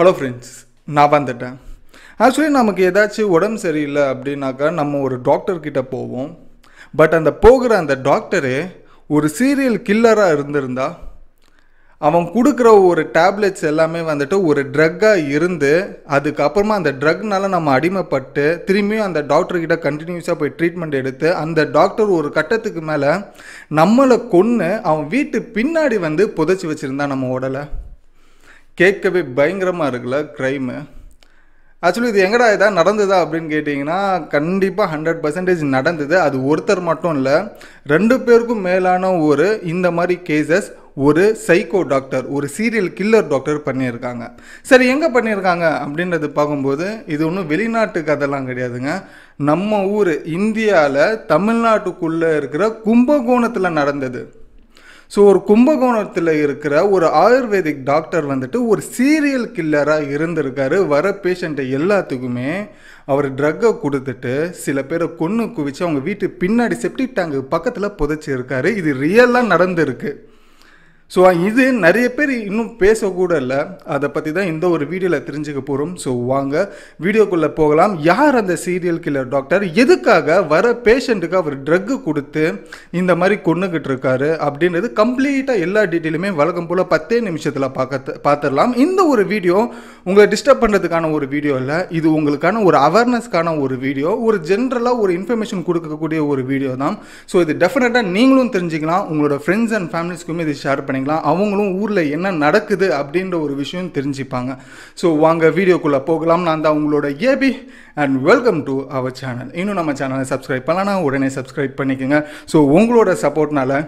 hello friends நான் வந்துட்டேன் actually நமக்கு ஏதாச்சும் உடம்பு சரியில்லை அப்படின்னாக்கா நம்ம ஒரு டாக்டர்கிட்ட போவோம் பட் அந்த போகிற அந்த டாக்டரே ஒரு சீரியல் கில்லராக இருந்திருந்தா அவன் கொடுக்குற ஒரு டேப்லெட்ஸ் எல்லாமே வந்துட்டு ஒரு ட்ரக்காக இருந்து அதுக்கப்புறமா அந்த ட்ரக்னால நம்ம அடிமைப்பட்டு திரும்பியும் அந்த டாக்டர்கிட்ட கண்டினியூஸாக போய் ட்ரீட்மெண்ட் எடுத்து அந்த டாக்டர் ஒரு கட்டத்துக்கு மேலே நம்மளை கொன்று அவன் வீட்டு பின்னாடி வந்து புதைச்சி வச்சுருந்தான் நம்ம உடலை கேட்கவே பயங்கரமாக இருக்குல்ல க்ரைமு ஆக்சுவலி இது எங்கடா இதாக நடந்ததா அப்படின்னு கேட்டிங்கன்னா கண்டிப்பாக ஹண்ட்ரட் பர்சன்டேஜ் நடந்தது அது ஒருத்தர் மட்டும் இல்லை ரெண்டு பேருக்கும் மேலான ஒரு இந்த மாதிரி கேசஸ் ஒரு சைக்கோ டாக்டர் ஒரு சீரியல் கில்லர் டாக்டர் பண்ணியிருக்காங்க சரி எங்கே பண்ணியிருக்காங்க அப்படின்றது பார்க்கும்போது இது ஒன்றும் வெளிநாட்டு கதைலாம் கிடையாதுங்க நம்ம ஊர் இந்தியாவில் தமிழ்நாட்டுக்குள்ளே இருக்கிற கும்பகோணத்தில் நடந்தது ஸோ ஒரு கும்பகோணத்தில் இருக்கிற ஒரு ஆயுர்வேதிக் டாக்டர் வந்துட்டு ஒரு சீரியல் கில்லராக இருந்திருக்காரு வர பேஷண்ட்டை எல்லாத்துக்குமே அவர் ட்ரக்கை கொடுத்துட்டு சில பேரை கொன்று குவிச்சு அவங்க வீட்டு பின்னாடி செப்டிக் டேங்கு பக்கத்தில் புதைச்சிருக்காரு இது ரியலாக நடந்திருக்கு ஸோ இது நிறைய பேர் இன்னும் பேசக்கூட இல்லை அதை பற்றி தான் இந்த ஒரு வீடியோவில் தெரிஞ்சுக்க போகிறோம் ஸோ வாங்க வீடியோக்குள்ளே போகலாம் யார் அந்த சீரியல் கில்லர் டாக்டர் எதுக்காக வர பேஷண்ட்டுக்கு அவர் ட்ரக்கு கொடுத்து இந்த மாதிரி கொண்டுகிட்டு இருக்காரு அப்படின்றது கம்ப்ளீட்டாக எல்லா டீட்டெயிலுமே வழக்கம் போல் பத்தே நிமிஷத்தில் பார்க்க பார்த்துடலாம் இந்த ஒரு வீடியோ உங்களை டிஸ்டர்ப் பண்ணுறதுக்கான ஒரு வீடியோ இல்லை இது உங்களுக்கான ஒரு அவேர்னஸ்க்கான ஒரு வீடியோ ஒரு ஜென்ரலாக ஒரு இன்ஃபர்மேஷன் கொடுக்கக்கூடிய ஒரு வீடியோ தான் ஸோ இது டெஃபினட்டாக நீங்களும் தெரிஞ்சுக்கலாம் உங்களோட ஃப்ரெண்ட்ஸ் அண்ட் ஃபேமிலிஸ்க்குமே இது ஷேர் பண்ணி பண்ணிக்கலாம் அவங்களும் ஊரில் என்ன நடக்குது அப்படின்ற ஒரு விஷயம் தெரிஞ்சுப்பாங்க ஸோ வாங்க வீடியோக்குள்ளே போகலாம் நான் அந்த அவங்களோட ஏபி and welcome to our channel இன்னும் நம்ம சேனலை சப்ஸ்கிரைப் பண்ணலன்னா உடனே சப்ஸ்கிரைப் பண்ணிக்கோங்க ஸோ உங்களோட சப்போர்ட்னால்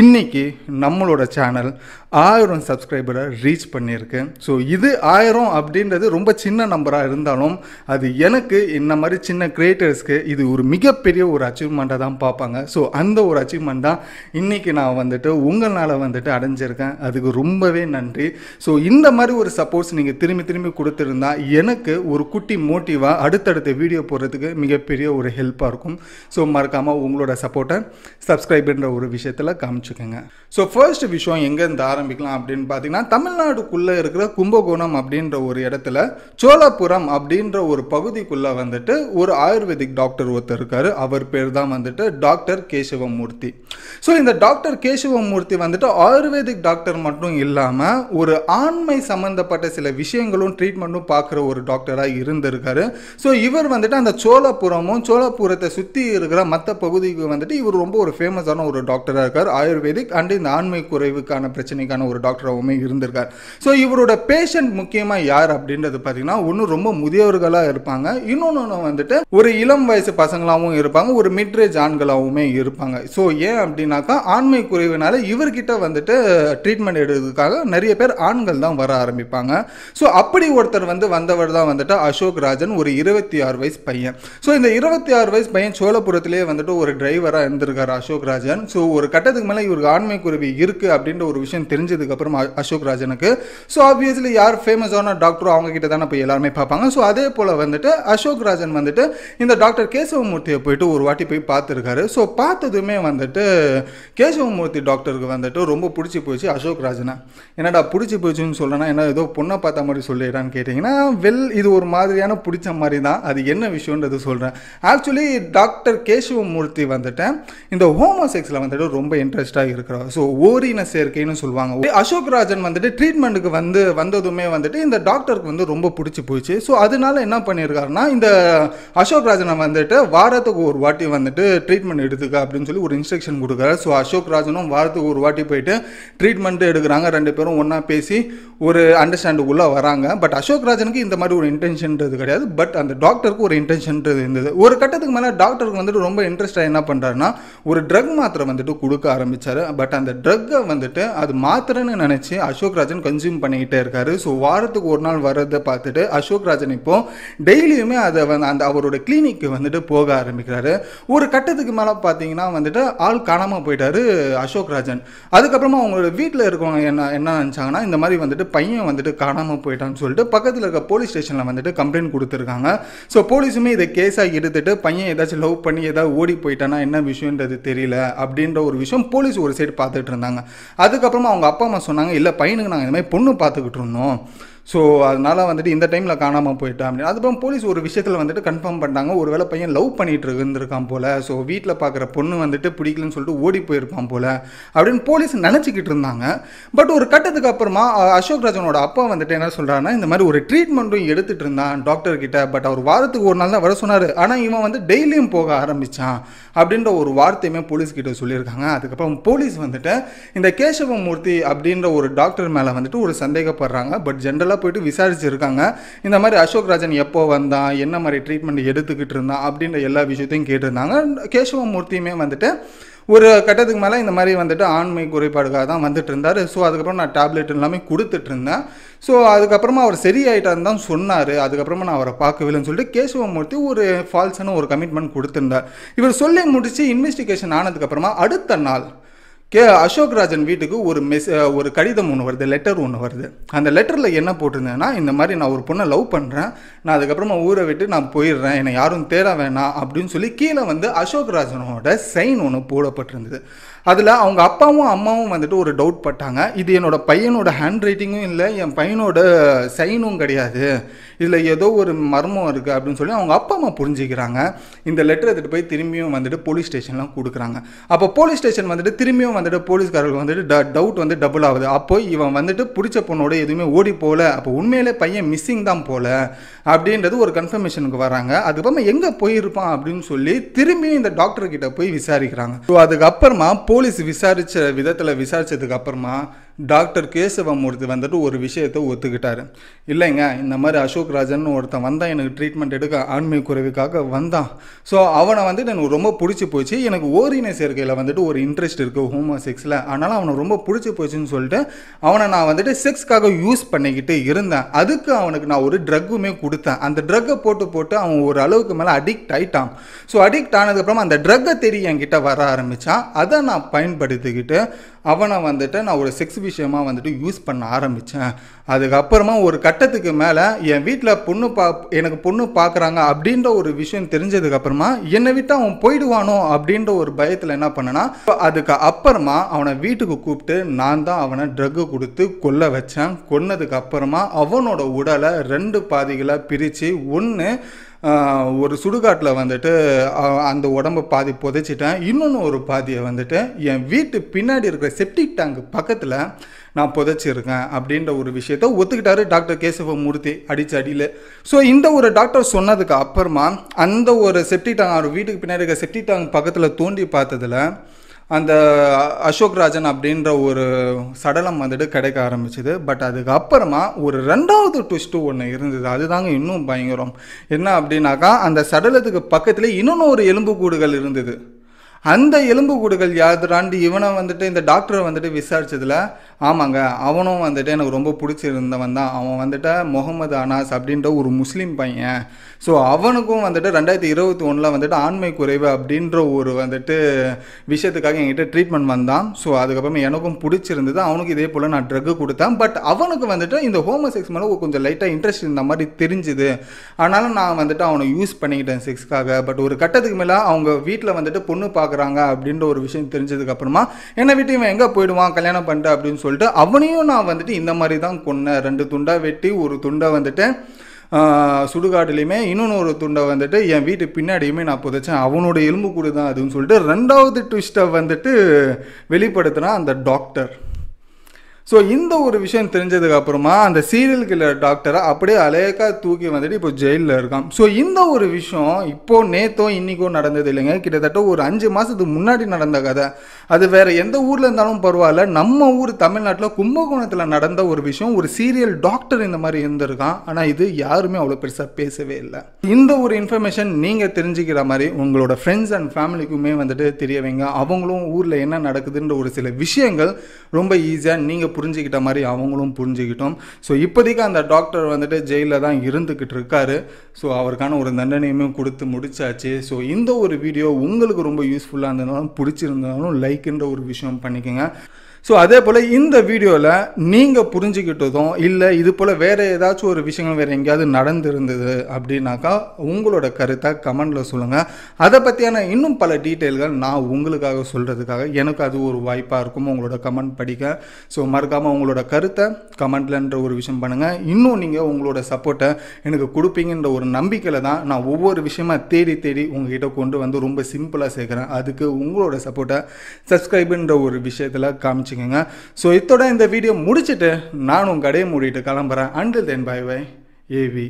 இன்றைக்கி நம்மளோட சேனல் ஆயிரம் சப்ஸ்கிரைபரை ரீச் பண்ணியிருக்கு ஸோ இது ஆயிரம் அப்படின்றது ரொம்ப சின்ன நம்பராக இருந்தாலும் அது எனக்கு இந்த மாதிரி சின்ன கிரியேட்டர்ஸ்க்கு இது ஒரு மிகப்பெரிய ஒரு அச்சீவ்மெண்ட்டாக தான் பார்ப்பாங்க ஸோ அந்த ஒரு அச்சீவ்மெண்ட் தான் இன்றைக்கி நான் வந்துட்டு உங்களால் வந்துட்டு அடைஞ்சிருக்கேன் அதுக்கு ரொம்பவே நன்றி ஸோ இந்த மாதிரி ஒரு சப்போர்ட்ஸ் நீங்கள் திரும்பி திரும்பி கொடுத்துருந்தா எனக்கு ஒரு குட்டி மோட்டிவாக அடுத்த அடுத்தடுத்த வீடியோ போடுறதுக்கு மிகப்பெரிய ஒரு ஹெல்ப்பாக இருக்கும் ஸோ மறக்காமல் உங்களோட சப்போர்ட்டை சப்ஸ்கிரைப்ன்ற ஒரு விஷயத்தில் காமிச்சுக்கோங்க ஸோ ஃபர்ஸ்ட் விஷயம் எங்கேருந்து ஆரம்பிக்கலாம் அப்படின்னு பார்த்தீங்கன்னா தமிழ்நாடுக்குள்ளே இருக்கிற கும்பகோணம் அப்படின்ற ஒரு இடத்துல சோழாபுரம் அப்படின்ற ஒரு பகுதிக்குள்ளே வந்துட்டு ஒரு ஆயுர்வேதிக் டாக்டர் ஒருத்தர் இருக்கார் அவர் பேர் தான் வந்துட்டு டாக்டர் கேசவமூர்த்தி ஸோ இந்த டாக்டர் கேசவமூர்த்தி வந்துட்டு ஆயுர்வேதிக் டாக்டர் மட்டும் இல்லாமல் ஒரு ஆண்மை சம்மந்தப்பட்ட சில விஷயங்களும் ட்ரீட்மெண்ட்டும் பார்க்குற ஒரு டாக்டராக இருந்திருக்காரு ஸோ இவர் வந்துட்டு அந்த சோழபுரமும் சோழபுரத்தை சுற்றி இருக்கிற மற்ற பகுதிக்கு வந்துட்டு இவர் ரொம்ப ஒரு ஃபேமஸான ஒரு டாக்டராக இருக்கார் ஆயுர்வேதிக் அண்ட் இந்த ஆண்மை குறைவுக்கான பிரச்சனைக்கான ஒரு டாக்டராகவுமே இருந்திருக்கார் ஸோ இவரோட பேஷண்ட் முக்கியமாக யார் அப்படின்றது பார்த்தீங்கன்னா ஒன்று ரொம்ப முதியவர்களாக இருப்பாங்க இன்னொன்று வந்துட்டு ஒரு இளம் வயசு பசங்களாகவும் இருப்பாங்க ஒரு மிட்ரேஜ் ஆண்களாகவுமே இருப்பாங்க ஸோ ஏன் அப்படின்னாக்கா ஆண்மை குறைவுனால இவர்கிட்ட வந்துட்டு ட்ரீட்மெண்ட் எடுக்கிறதுக்காக நிறைய பேர் ஆண்கள் தான் வர ஆரம்பிப்பாங்க ஸோ அப்படி ஒருத்தர் வந்து வந்தவர் தான் வந்துட்டு அசோக் ராஜன் ஒரு இருபத்தி இருபத்தி ஆறு வயசு பையன் ஸோ இந்த இருபத்தி ஆறு வயசு பையன் சோழபுரத்திலேயே வந்துட்டு ஒரு டிரைவராக இருந்திருக்காரு அசோக் ராஜன் ஸோ ஒரு கட்டத்துக்கு மேலே இவருக்கு ஆண்மை குருவி இருக்குது அப்படின்ற ஒரு விஷயம் தெரிஞ்சதுக்கப்புறம் அசோக் ராஜனுக்கு ஸோ ஆப்வியஸ்லி யார் ஃபேமஸான டாக்டரோ அவங்க கிட்ட தானே போய் எல்லாருமே பார்ப்பாங்க ஸோ அதே போல் வந்துட்டு அசோக் ராஜன் வந்துட்டு இந்த டாக்டர் கேசவமூர்த்தியை போயிட்டு ஒரு வாட்டி போய் பார்த்துருக்காரு ஸோ பார்த்ததுமே வந்துட்டு கேசவமூர்த்தி டாக்டருக்கு வந்துட்டு ரொம்ப பிடிச்சி போயிடுச்சு அசோக் ராஜனை என்னடா பிடிச்சி போயிடுச்சுன்னு சொல்லணும் என்ன ஏதோ பொண்ணை பார்த்த மாதிரி சொல்லிடுறான்னு கேட்டிங்கன்னா வெல் இது ஒரு மாதிரியான பிடிச்ச மாதிரி தான் தான் அது என்ன விஷயன்றது சொல்கிறேன் ஆக்சுவலி டாக்டர் கேசவமூர்த்தி வந்துட்டு இந்த ஹோமோசெக்ஸில் வந்துட்டு ரொம்ப இன்ட்ரெஸ்டாக இருக்கிறார் ஸோ ஓரின சேர்க்கைன்னு சொல்லுவாங்க அசோக் ராஜன் வந்துட்டு ட்ரீட்மெண்ட்டுக்கு வந்து வந்ததுமே வந்துட்டு இந்த டாக்டருக்கு வந்து ரொம்ப பிடிச்சி போயிடுச்சு ஸோ அதனால என்ன பண்ணியிருக்காருன்னா இந்த அசோக் ராஜனை வந்துட்டு வாரத்துக்கு ஒரு வாட்டி வந்துட்டு ட்ரீட்மெண்ட் எடுத்துக்க அப்படின்னு சொல்லி ஒரு இன்ஸ்ட்ரக்ஷன் கொடுக்குறாரு ஸோ அசோக் ராஜனும் வாரத்துக்கு ஒரு வாட்டி போயிட்டு ட்ரீட்மெண்ட் எடுக்கிறாங்க ரெண்டு பேரும் ஒன்றா பேசி ஒரு அண்டர்ஸ்டாண்டுக்குள்ளே வராங்க பட் அசோக் ராஜனுக்கு இந்த மாதிரி ஒரு இன்டென்ஷன் கிடையாது பட் அந்த டாக்டருக்கு ஒரு இன்டென்ஷன்ன்றது இருந்தது ஒரு கட்டத்துக்கு மேலே டாக்டருக்கு வந்துட்டு ரொம்ப இன்ட்ரெஸ்ட்டாக என்ன பண்ணுறாருன்னா ஒரு ட்ரக் மாத்திரை வந்துட்டு கொடுக்க ஆரம்பித்தார் பட் அந்த ட்ரக்கை வந்துட்டு அது மாத்திரைன்னு நினச்சி அசோக் ராஜன் கன்சியூம் பண்ணிக்கிட்டே இருக்காரு ஸோ வாரத்துக்கு ஒரு நாள் வர்றதை பார்த்துட்டு அசோக் ராஜன் இப்போ டெய்லியுமே அதை வந்து அந்த அவரோட கிளினிக்கு வந்துட்டு போக ஆரம்பிக்கிறாரு ஒரு கட்டத்துக்கு மேலே பார்த்தீங்கன்னா வந்துட்டு ஆள் காணாமல் போயிட்டாரு அசோக் ராஜன் அதுக்கப்புறமா அவங்களோட வீட்டில் இருக்கவங்க என்ன என்ன நினச்சாங்கன்னா இந்த மாதிரி வந்துட்டு பையன் வந்துட்டு காணாமல் போயிட்டான்னு சொல்லிட்டு பக்கத்தில் இருக்க போலீஸ் ஸ்டேஷனில் வந்துட்டு கம்ப்ளைண்ட் கொடுத்துருக்காங்க ஸோ போலீஸுமே இதை கேஸாக எடுத்துட்டு பையன் ஏதாச்சும் லவ் பண்ணி ஏதாவது ஓடி போயிட்டானா என்ன விஷயன்றது தெரியல அப்படின்ற ஒரு விஷயம் போலீஸ் ஒரு சைடு பார்த்துட்டு இருந்தாங்க அதுக்கப்புறமா அவங்க அப்பா அம்மா சொன்னாங்க இல்லை பையனுக்கு நாங்கள் இந்த மாதிரி பொண்ணு பார்த்துக்கிட்டு இருந்தோம் ஸோ அதனால் வந்துட்டு இந்த டைமில் காணாமல் போயிட்டான் அப்படின்னு அதுக்கப்புறம் போலீஸ் ஒரு விஷயத்தில் வந்துட்டு கன்ஃபார்ம் பண்ணிட்டாங்க ஒரு வேளை பையன் லவ் பண்ணிகிட்டு இருந்திருக்கான் போல் ஸோ வீட்டில் பார்க்குற பொண்ணு வந்துட்டு பிடிக்கலன்னு சொல்லிட்டு ஓடி போயிருப்பான் போல் அப்படின்னு போலீஸ் நினச்சிக்கிட்டு இருந்தாங்க பட் ஒரு கட்டத்துக்கு அப்புறமா அசோக் ராஜனோட அப்பா வந்துட்டு என்ன சொல்கிறாருன்னா இந்த மாதிரி ஒரு ட்ரீட்மெண்ட்டும் எடுத்துகிட்டு இருந்தான் டாக்டர் கிட்ட பட் அவர் வாரத்துக்கு ஒரு நாள் தான் வர சொன்னார் ஆனால் இவன் வந்து டெய்லியும் போக ஆரம்பித்தான் அப்படின்ற ஒரு வார்த்தையுமே போலீஸ் சொல்லியிருக்காங்க அதுக்கப்புறம் போலீஸ் வந்துட்டு இந்த கேசவமூர்த்தி அப்படின்ற ஒரு டாக்டர் மேலே வந்துட்டு ஒரு சந்தேகப்படுறாங்க பட் ஜென்ரலாக உள்ளே போயிட்டு விசாரிச்சிருக்காங்க இந்த மாதிரி அசோக் ராஜன் எப்போ வந்தான் என்ன மாதிரி ட்ரீட்மெண்ட் எடுத்துக்கிட்டு இருந்தான் அப்படின்ற எல்லா விஷயத்தையும் கேட்டிருந்தாங்க கேசவமூர்த்தியுமே வந்துட்டு ஒரு கட்டத்துக்கு மேலே இந்த மாதிரி வந்துட்டு ஆண்மை குறைபாடுக்காக தான் வந்துட்டு இருந்தார் ஸோ அதுக்கப்புறம் நான் டேப்லெட் எல்லாமே கொடுத்துட்டு இருந்தேன் ஸோ அதுக்கப்புறமா அவர் சரியாயிட்டான்னு தான் சொன்னார் அதுக்கப்புறமா நான் அவரை பார்க்கவில்லைன்னு சொல்லிட்டு கேசவமூர்த்தி ஒரு ஃபால்ஸான ஒரு கமிட்மெண்ட் கொடுத்துருந்தார் இவர் சொல்லி முடித்து இன்வெஸ்டிகேஷன் ஆனதுக்கப்புறமா அடுத்த நாள் கே அசோக் ராஜன் வீட்டுக்கு ஒரு மெஸ் ஒரு கடிதம் ஒன்று வருது லெட்டர் ஒன்று வருது அந்த லெட்டரில் என்ன போட்டிருந்தேன்னா இந்த மாதிரி நான் ஒரு பொண்ணை லவ் பண்ணுறேன் நான் அதுக்கப்புறமா ஊரை விட்டு நான் போயிடுறேன் என்னை யாரும் தேட வேணாம் அப்படின்னு சொல்லி கீழே வந்து அசோக் ராஜனோட சைன் ஒன்று போடப்பட்டிருந்தது அதில் அவங்க அப்பாவும் அம்மாவும் வந்துட்டு ஒரு டவுட் பட்டாங்க இது என்னோட பையனோட ஹேண்ட் ரைட்டிங்கும் இல்லை என் பையனோட சைனும் கிடையாது இதில் ஏதோ ஒரு மர்மம் இருக்குது அப்படின்னு சொல்லி அவங்க அப்பா அம்மா புரிஞ்சுக்கிறாங்க இந்த லெட்டர் எடுத்துகிட்டு போய் திரும்பியும் வந்துட்டு போலீஸ் ஸ்டேஷன்லாம் கொடுக்குறாங்க அப்போ போலீஸ் ஸ்டேஷன் வந்துட்டு திரும்பியும் வந்துட்டு போலீஸ்காரர்கள் வந்துட்டு ட டவுட் வந்து டபுள் ஆகுது அப்போ இவன் வந்துட்டு பிடிச்ச பொண்ணோட எதுவுமே ஓடி போகல அப்போ உண்மையிலே பையன் மிஸ்ஸிங் தான் போகல அப்படின்றது ஒரு கன்ஃபர்மேஷனுக்கு வராங்க அதுக்கப்புறமா எங்கே போயிருப்பான் அப்படின்னு சொல்லி திரும்பியும் இந்த டாக்டர்கிட்ட போய் விசாரிக்கிறாங்க ஸோ அதுக்கப்புறமா போ போலீஸ் விசாரித்த விதத்தில் விசாரித்ததுக்கு அப்புறமா டாக்டர் கேசவமூர்த்தி வந்துட்டு ஒரு விஷயத்தை ஒத்துக்கிட்டாரு இல்லைங்க இந்த மாதிரி அசோக் ராஜன் ஒருத்தன் வந்தான் எனக்கு ட்ரீட்மெண்ட் எடுக்க ஆன்மீக குறைவுக்காக வந்தான் ஸோ அவனை வந்துட்டு எனக்கு ரொம்ப பிடிச்சி போச்சு எனக்கு ஓரின சேர்க்கையில் வந்துட்டு ஒரு இன்ட்ரெஸ்ட் இருக்குது ஹோமோ செக்ஸில் அதனால் அவனை ரொம்ப பிடிச்சி போச்சுன்னு சொல்லிட்டு அவனை நான் வந்துட்டு செக்ஸ்க்காக யூஸ் பண்ணிக்கிட்டு இருந்தேன் அதுக்கு அவனுக்கு நான் ஒரு ட்ரக்குமே கொடுத்தேன் அந்த ட்ரக்கை போட்டு போட்டு அவன் ஒரு அளவுக்கு மேலே அடிக்ட் ஆகிட்டான் ஸோ அடிக்ட் ஆனதுக்கப்புறமா அந்த ட்ரக்கை தெரிய என்கிட்ட வர ஆரம்பித்தான் அதை நான் பயன்படுத்திக்கிட்டு அவனை வந்துட்டு நான் ஒரு செக்ஸ் விஷயமா வந்துட்டு யூஸ் பண்ண ஆரம்பித்தேன் அதுக்கப்புறமா ஒரு கட்டத்துக்கு மேலே என் வீட்டில் பொண்ணு பா எனக்கு பொண்ணு பார்க்குறாங்க அப்படின்ற ஒரு விஷயம் தெரிஞ்சதுக்கப்புறமா என்னை விட்டு அவன் போயிடுவானோ அப்படின்ற ஒரு பயத்தில் என்ன பண்ணனா அதுக்கு அப்புறமா அவனை வீட்டுக்கு கூப்பிட்டு நான் தான் அவனை ட்ரக்கு கொடுத்து கொல்ல வச்சேன் கொன்னதுக்கு அப்புறமா அவனோட உடலை ரெண்டு பாதிகளை பிரித்து ஒன்று ஒரு சுடுகாட்டில் வந்துட்டு அந்த உடம்பை பாதி புதைச்சிட்டேன் இன்னொன்று ஒரு பாதியை வந்துட்டு என் வீட்டு பின்னாடி இருக்கிற செப்டிக் டேங்க் பக்கத்தில் நான் புதைச்சிருக்கேன் அப்படின்ற ஒரு விஷயத்த ஒத்துக்கிட்டாரு டாக்டர் கேசவ மூர்த்தி அடிச்ச அடியில் ஸோ இந்த ஒரு டாக்டர் சொன்னதுக்கு அப்புறமா அந்த ஒரு செப்டிக் டேங்க் அவர் வீட்டுக்கு பின்னாடி இருக்கிற செப்டிக் டேங்க் பக்கத்தில் தோண்டி பார்த்ததில் அந்த அசோக் ராஜன் அப்படின்ற ஒரு சடலம் வந்துட்டு கிடைக்க ஆரம்பிச்சுது பட் அதுக்கு அப்புறமா ஒரு ரெண்டாவது ட்விஸ்ட்டு ஒன்று இருந்தது அதுதாங்க இன்னும் பயங்கரம் என்ன அப்படின்னாக்கா அந்த சடலத்துக்கு பக்கத்தில் இன்னொன்று ஒரு எலும்புக்கூடுகள் இருந்தது அந்த எலும்புக்கூடுகள் யாதுராண்டு இவனை வந்துட்டு இந்த டாக்டரை வந்துட்டு விசாரிச்சதில் ஆமாங்க அவனும் வந்துட்டு எனக்கு ரொம்ப பிடிச்சிருந்தவன் தான் அவன் வந்துட்டு முகமது அனாஸ் அப்படின்ற ஒரு முஸ்லீம் பையன் ஸோ அவனுக்கும் வந்துட்டு ரெண்டாயிரத்தி இருபத்தி ஒன்றில் வந்துட்டு ஆண்மை குறைவு அப்படின்ற ஒரு வந்துட்டு விஷயத்துக்காக என்கிட்ட ட்ரீட்மெண்ட் வந்தான் ஸோ அதுக்கப்புறமா எனக்கும் பிடிச்சிருந்தது அவனுக்கு இதே போல் நான் ட்ரக்கு கொடுத்தேன் பட் அவனுக்கு வந்துட்டு இந்த ஹோமோ செக்ஸ் மேலே கொஞ்சம் லைட்டாக இன்ட்ரெஸ்ட் இருந்த மாதிரி தெரிஞ்சுது அதனால் நான் வந்துட்டு அவனை யூஸ் பண்ணிக்கிட்டேன் செக்ஸ்க்காக பட் ஒரு கட்டத்துக்கு மேலே அவங்க வீட்டில் வந்துட்டு பொண்ணு பார்க்குறாங்க அப்படின்ற ஒரு விஷயம் தெரிஞ்சதுக்கப்புறமா என்னை வீட்டையும் எங்கே போயிடுவான் கல்யாணம் பண்ணிட்டு அப்படின்னு சொல்லிட்டு அவனையும் நான் வந்துட்டு இந்த மாதிரி தான் கொன்னேன் ரெண்டு துண்டாக வெட்டி ஒரு துண்டை வந்துட்டு சுடுகாட்டுலேயுமே இன்னொன்று ஒரு துண்டை வந்துட்டு என் வீட்டு பின்னாடியுமே நான் புதைச்சேன் அவனோட எலும்பு கூடு தான் அதுன்னு சொல்லிட்டு ரெண்டாவது ட்விஸ்ட்டை வந்துட்டு வெளிப்படுத்தினா அந்த டாக்டர் ஸோ இந்த ஒரு விஷயம் தெரிஞ்சதுக்கு அப்புறமா அந்த சீரியல் கில்லர் டாக்டரை அப்படியே அலேக்காக தூக்கி வந்துட்டு இப்போ ஜெயிலில் இருக்கான் ஸோ இந்த ஒரு விஷயம் இப்போது நேத்தோ இன்றைக்கோ நடந்தது இல்லைங்க கிட்டத்தட்ட ஒரு அஞ்சு மாதத்துக்கு முன்னாடி நடந்த கதை அது வேறு எந்த ஊரில் இருந்தாலும் பரவாயில்ல நம்ம ஊர் தமிழ்நாட்டில் கும்பகோணத்தில் நடந்த ஒரு விஷயம் ஒரு சீரியல் டாக்டர் இந்த மாதிரி இருந்திருக்கான் ஆனால் இது யாருமே அவ்வளோ பெருசாக பேசவே இல்லை இந்த ஒரு இன்ஃபர்மேஷன் நீங்கள் தெரிஞ்சுக்கிற மாதிரி உங்களோட ஃப்ரெண்ட்ஸ் அண்ட் ஃபேமிலிக்குமே வந்துட்டு தெரிய வைங்க அவங்களும் ஊரில் என்ன நடக்குதுன்ற ஒரு சில விஷயங்கள் ரொம்ப ஈஸியாக நீங்கள் புரிஞ்சுக்கிட்ட மாதிரி அவங்களும் புரிஞ்சுக்கிட்டோம் ஸோ இப்போதைக்கு அந்த டாக்டர் வந்துட்டு ஜெயிலில் தான் இருந்துக்கிட்டு இருக்காரு ஸோ அவருக்கான ஒரு தண்டனையுமே கொடுத்து முடிச்சாச்சு ஸோ இந்த ஒரு வீடியோ உங்களுக்கு ரொம்ப யூஸ்ஃபுல்லாக இருந்ததுனாலும் பிடிச்சிருந்தாலும் லைக் லைக்குன்ற ஒரு விஷயம் பண்ணிக்கோங்க ஸோ அதே போல் இந்த வீடியோவில் நீங்கள் புரிஞ்சுக்கிட்டதும் இல்லை இது போல் வேறு ஏதாச்சும் ஒரு விஷயங்கள் வேறு எங்கேயாவது நடந்திருந்தது அப்படின்னாக்கா உங்களோட கருத்தை கமெண்டில் சொல்லுங்கள் அதை பற்றியான இன்னும் பல டீட்டெயில்கள் நான் உங்களுக்காக சொல்கிறதுக்காக எனக்கு அது ஒரு வாய்ப்பாக இருக்கும் உங்களோட கமெண்ட் படிக்க ஸோ மறக்காமல் உங்களோட கருத்தை கமெண்ட்லன்ற ஒரு விஷயம் பண்ணுங்கள் இன்னும் நீங்கள் உங்களோட சப்போர்ட்டை எனக்கு கொடுப்பீங்கன்ற ஒரு நம்பிக்கையில் தான் நான் ஒவ்வொரு விஷயமா தேடி தேடி உங்ககிட்ட கொண்டு வந்து ரொம்ப சிம்பிளாக சேர்க்குறேன் அதுக்கு உங்களோட சப்போர்ட்டை சப்ஸ்கிரைபுன்ற ஒரு விஷயத்தில் காமிச்சு வச்சுக்கோங்க ஸோ இத்தோட இந்த வீடியோ முடிச்சுட்டு நானும் கடையை மூடிட்டு கிளம்புறேன் until then bye bye AV